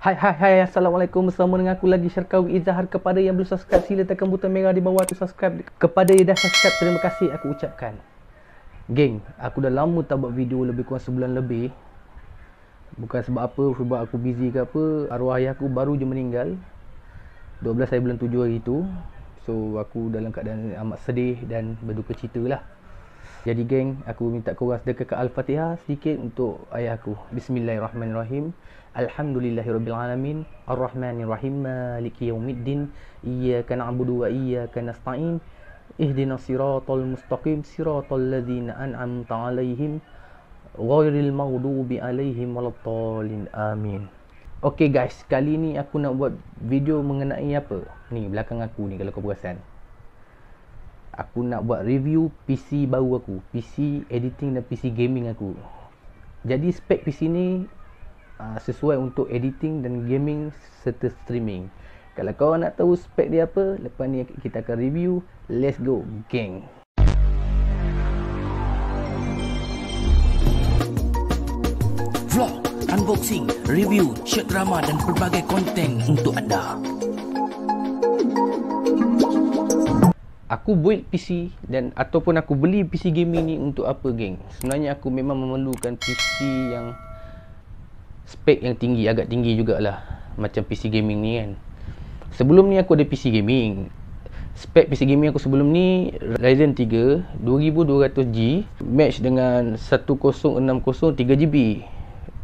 Hai hai hai Assalamualaikum bersama dengan aku lagi Syarkawi izahar Kepada yang belum subscribe sila tekan butang merah di bawah tu subscribe Kepada yang dah subscribe terima kasih aku ucapkan Geng aku dah lama tak buat video lebih kurang sebulan lebih Bukan sebab apa sebab aku busy ke apa Arwah ayah aku baru je meninggal 12 hari bulan 7 hari tu So aku dalam keadaan amat sedih dan berduka cita lah jadi geng, aku minta korang sedekah ke Al-Fatihah sedikit untuk ayah aku. Bismillahirrahmanirrahim. Alhamdulillahirrabbilalamin. Ar-Rahmanirrahim. Maliki yaumiddin. Iyaka na'budu wa iyaka nasta'in. Ihdina siratul mustaqim. Siratul ladhina an'amta alaihim. Ghairil maghdubi alaihim walattalin. Amin. Okay guys, kali ni aku nak buat video mengenai apa? Ni belakang aku ni kalau kau perasan aku nak buat review PC baru aku PC editing dan PC gaming aku jadi spek PC ni uh, sesuai untuk editing dan gaming serta streaming kalau kau nak tahu spek dia apa lepas ni kita akan review let's go gang vlog unboxing review chat drama dan pelbagai konten untuk anda aku build PC dan ataupun aku beli PC gaming ni untuk apa geng? Sebenarnya aku memang memerlukan PC yang spek yang tinggi, agak tinggi jugalah macam PC gaming ni kan. Sebelum ni aku ada PC gaming. Spek PC gaming aku sebelum ni Ryzen 3 2200G match dengan 1060 3GB.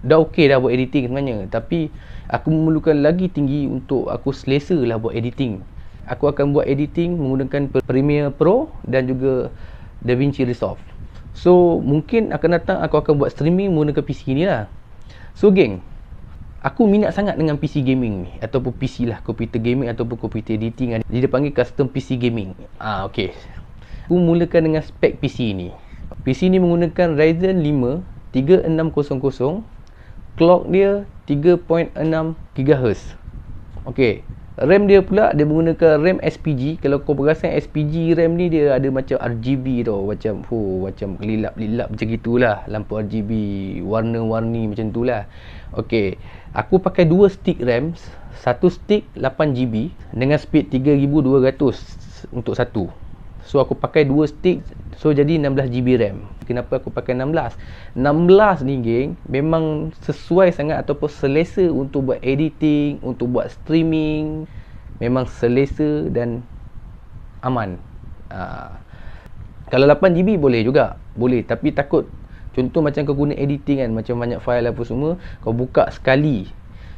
Dah okey dah buat editing sebenarnya tapi aku memerlukan lagi tinggi untuk aku selesa lah buat editing aku akan buat editing menggunakan Premiere Pro dan juga DaVinci Resolve. So, mungkin akan datang aku akan buat streaming menggunakan PC ni lah. So, geng, aku minat sangat dengan PC gaming ni. Ataupun PC lah, computer gaming ataupun computer editing. Dia dipanggil custom PC gaming. Ah, okay. Aku mulakan dengan spek PC ni. PC ni menggunakan Ryzen 5 3600. Clock dia 3.6 GHz. Okey. RAM dia pula dia menggunakan RAM SPG. Kalau kau perasan SPG RAM ni dia ada macam RGB tau. Macam fu, oh, macam kelilap-lilap macam gitulah. Lampu RGB warna-warni macam itulah. Okey. Aku pakai dua stick RAM. Satu stick 8GB dengan speed 3200 untuk satu so aku pakai 2 stick so jadi 16GB RAM kenapa aku pakai 16 16 ni geng memang sesuai sangat ataupun selesa untuk buat editing untuk buat streaming memang selesa dan aman uh, kalau 8GB boleh juga boleh tapi takut contoh macam kau guna editing kan macam banyak file apa semua kau buka sekali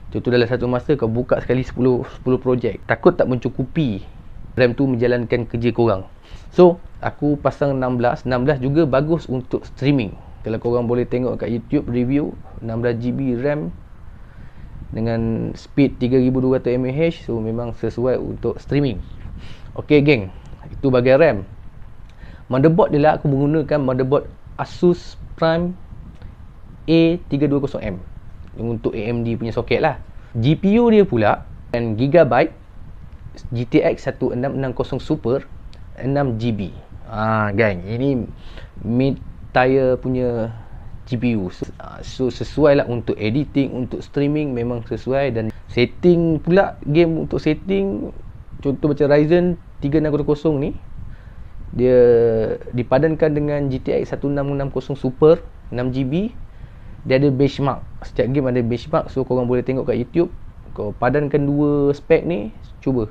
contoh dalam satu masa kau buka sekali 10 10 projek takut tak mencukupi RAM tu menjalankan kerja korang So aku pasang 16 16 juga bagus untuk streaming Kalau korang boleh tengok kat YouTube review 16GB RAM Dengan speed 3200mAh So memang sesuai untuk streaming Ok geng Itu bagian RAM Motherboard dia lah aku menggunakan motherboard Asus Prime A320M yang Untuk AMD punya soket lah GPU dia pula dan Gigabyte GTX 1660 Super 6GB ah ha, gang ini mid tire punya GPU so, so sesuai lah untuk editing untuk streaming memang sesuai dan setting pula game untuk setting contoh macam Ryzen 3600 ni dia dipadankan dengan GTX 1660 Super 6GB dia ada benchmark setiap game ada benchmark so korang boleh tengok kat YouTube kau padankan dua spek ni cuba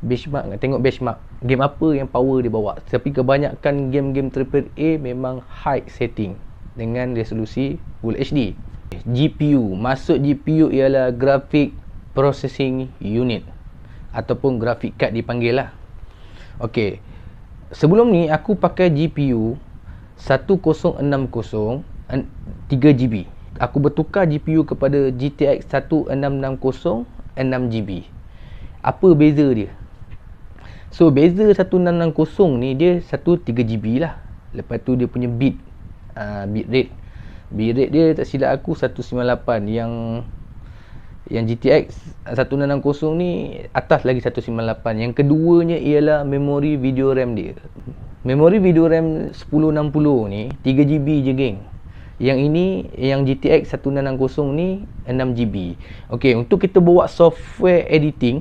benchmark tengok benchmark game apa yang power dia bawa tapi kebanyakan game-game triple A memang high setting dengan resolusi full HD GPU masuk GPU ialah graphic processing unit ataupun graphic card dipanggil lah ok sebelum ni aku pakai GPU 1060 3GB aku bertukar GPU kepada GTX 1660 6GB apa beza dia So beza 1.660 ni dia 1.3 GB lah Lepas tu dia punya bit uh, Bit rate Bit rate dia tak silap aku 198 Yang yang GTX 1.660 ah, ni atas lagi 1.98 Yang keduanya ialah memori video RAM dia Memori video RAM 1060 ni 3GB je geng Yang ini yang GTX 1.660 ni 6GB Ok untuk kita buat software editing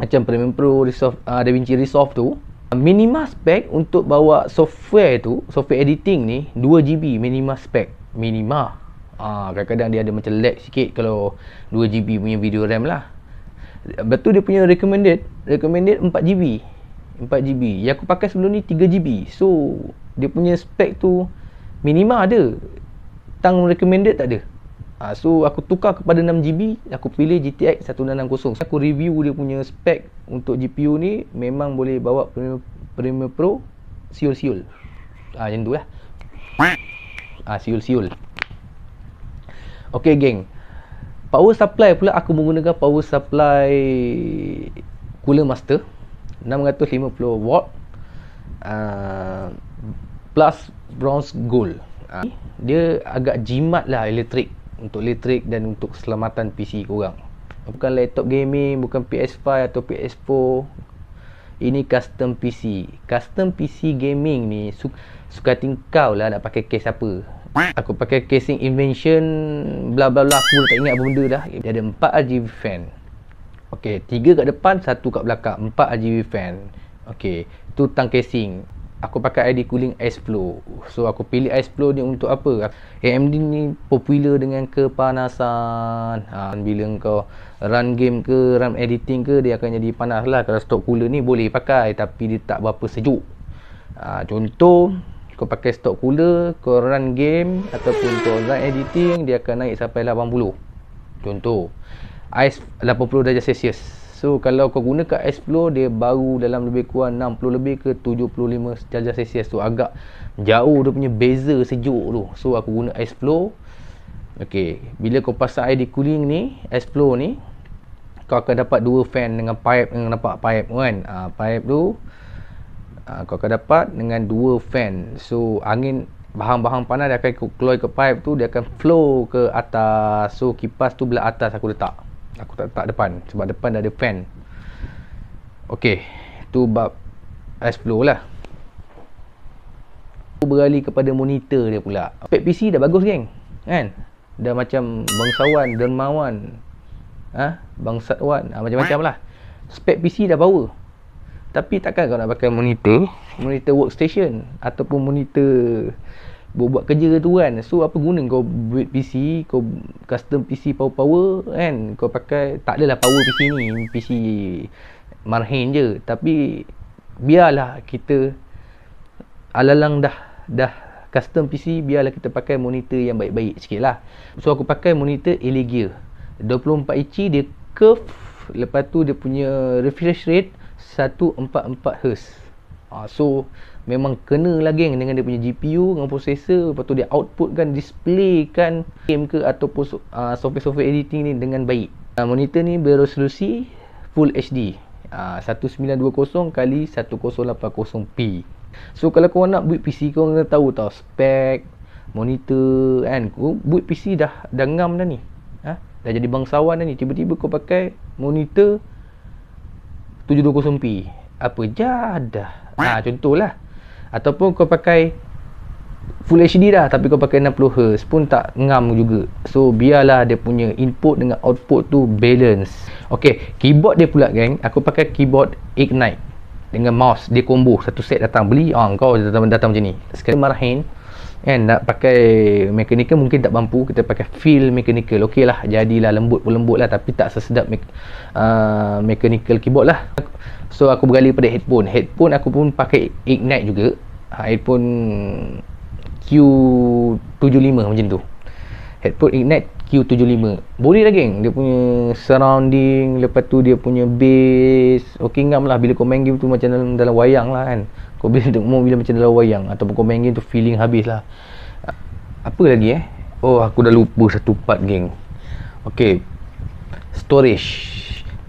macam premium Pro Resolve uh, DaVinci Resolve tu minima spek untuk bawa software tu software editing ni 2GB minima spek. minima Ah, kadang-kadang dia ada macam lag sikit kalau 2GB punya video RAM lah lepas tu dia punya recommended recommended 4GB 4GB yang aku pakai sebelum ni 3GB so dia punya spek tu minima ada tang recommended tak ada ha, So aku tukar kepada 6GB Aku pilih GTX 1660 so, Aku review dia punya spek untuk GPU ni Memang boleh bawa Premiere, Premiere Pro Siul-siul ha, Macam tu lah ha, Siul-siul Okay geng Power supply pula aku menggunakan power supply Cooler Master 650 watt uh, plus bronze gold uh, dia agak jimat lah elektrik untuk elektrik dan untuk keselamatan PC korang bukan laptop gaming bukan PS5 atau PS4 ini custom PC custom PC gaming ni su- suka tingkau lah nak pakai case apa aku pakai casing invention bla bla bla aku tak ingat apa benda dah dia ada 4 RGB fan ok 3 kat depan 1 kat belakang 4 RGB fan ok tu tang casing aku pakai ID cooling Ice Flow. So aku pilih Ice Flow ni untuk apa? AMD ni popular dengan kepanasan. Ha, bila kau run game ke, run editing ke, dia akan jadi panas lah. Kalau stock cooler ni boleh pakai tapi dia tak berapa sejuk. Ha, contoh, kau pakai stock cooler, kau run game ataupun kau run editing, dia akan naik sampai 80. Contoh, Ice 80 darjah Celsius. So kalau kau guna kat Explore dia baru dalam lebih kurang 60 lebih ke 75 darjah Celsius tu agak jauh dia punya beza sejuk tu. So aku guna Explore. Okey, bila kau pasang air di cooling ni, Explore ni kau akan dapat dua fan dengan pipe dengan nampak pipe kan. Ah ha, pipe tu ha, kau akan dapat dengan dua fan. So angin bahan-bahan panas dia akan keluar ke pipe tu dia akan flow ke atas so kipas tu belah atas aku letak aku tak letak depan sebab depan dah ada fan Okey, tu bab S10 lah aku beralih kepada monitor dia pula pad PC dah bagus geng kan dah macam bangsawan dermawan ah ha? bangsawan ha, macam-macam lah spek PC dah power tapi takkan kau nak pakai monitor monitor workstation ataupun monitor buat-buat kerja tu kan so apa guna kau buat PC kau custom PC power power kan kau pakai tak adalah power PC ni PC marhin je tapi biarlah kita alalang dah dah custom PC biarlah kita pakai monitor yang baik-baik sikit lah so aku pakai monitor Elegia 24 inci dia curve lepas tu dia punya refresh rate 144 Hz Uh, so memang kena lah geng dengan dia punya GPU dengan processor lepas tu dia output kan display kan game ke ataupun uh, software-software editing ni dengan baik. Uh, monitor ni beresolusi full HD. Uh, 1920 kali 1080p. So kalau kau nak buat PC kau kena tahu tau spek monitor kan buat PC dah dah ngam dah ni. Ha? Dah jadi bangsawan dah ni tiba-tiba kau pakai monitor 720p apa jadah ha, contohlah ataupun kau pakai full HD dah tapi kau pakai 60Hz pun tak ngam juga so biarlah dia punya input dengan output tu balance ok keyboard dia pula geng aku pakai keyboard Ignite dengan mouse dia combo satu set datang beli ah, kau datang, datang macam ni sekarang marahin kan nak pakai mekanikal mungkin tak mampu kita pakai feel mekanikal okey lah jadilah lembut pun lembut lah tapi tak sesedap me uh, mechanical keyboard lah so aku bergali pada headphone headphone aku pun pakai ignite juga ha, headphone Q75 macam tu headphone ignite Q75 boleh lah geng dia punya surrounding lepas tu dia punya bass ok ngam lah bila kau main game tu macam dalam, dalam wayang lah kan kau bila tengok mu bila macam dalam wayang ataupun kau main game tu feeling habis lah apa lagi eh oh aku dah lupa satu part geng ok storage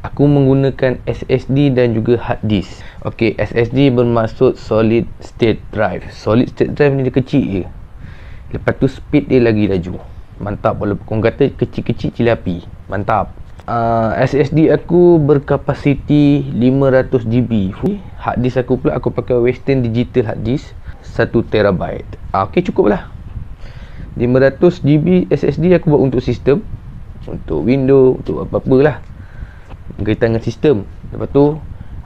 aku menggunakan SSD dan juga hard disk ok SSD bermaksud solid state drive solid state drive ni dia kecil je lepas tu speed dia lagi laju mantap walaupun kau kata kecil-kecil cili api mantap uh, ah, SSD aku berkapasiti 500 GB. Hard disk aku pula aku pakai Western Digital hard disk 1 terabyte. Ah uh, okey cukuplah. 500 GB SSD aku buat untuk sistem untuk window untuk apa lah. berkaitan dengan sistem. Lepas tu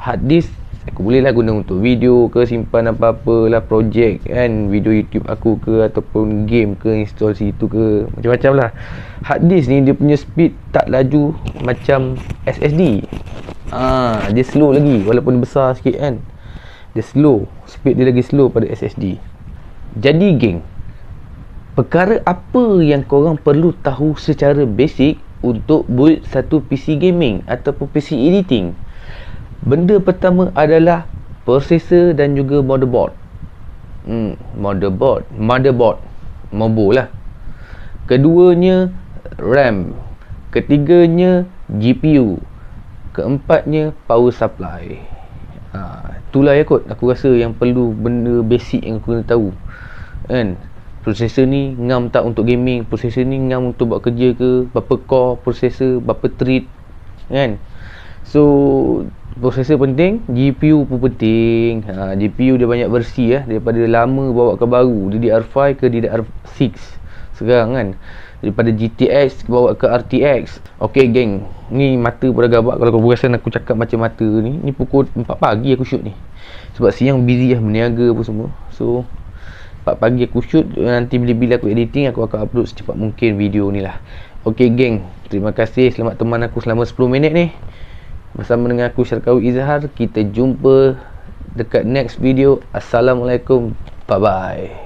hard disk aku bolehlah guna untuk video ke simpan apa-apa lah projek kan video youtube aku ke ataupun game ke install situ ke macam-macam lah hard disk ni dia punya speed tak laju macam SSD Ah, ha, dia slow lagi walaupun besar sikit kan dia slow speed dia lagi slow pada SSD jadi geng perkara apa yang korang perlu tahu secara basic untuk build satu PC gaming ataupun PC editing benda pertama adalah processor dan juga motherboard hmm, motherboard motherboard mobo lah keduanya RAM ketiganya GPU keempatnya power supply ha, itulah ya kot aku rasa yang perlu benda basic yang aku kena tahu kan processor ni ngam tak untuk gaming processor ni ngam untuk buat kerja ke berapa core processor berapa thread kan so prosesor penting GPU pun penting ha, GPU dia banyak versi eh, daripada lama bawa ke baru DDR5 ke DDR6 sekarang kan daripada GTX bawa ke RTX ok geng ni mata pun dah kalau kau rasa aku cakap macam mata ni ni pukul 4 pagi aku shoot ni sebab siang busy lah eh, meniaga apa semua so 4 pagi aku shoot nanti bila-bila aku editing aku akan upload secepat mungkin video ni lah ok geng terima kasih selamat teman aku selama 10 minit ni bersama dengan aku Syarkawi Izhar kita jumpa dekat next video Assalamualaikum bye bye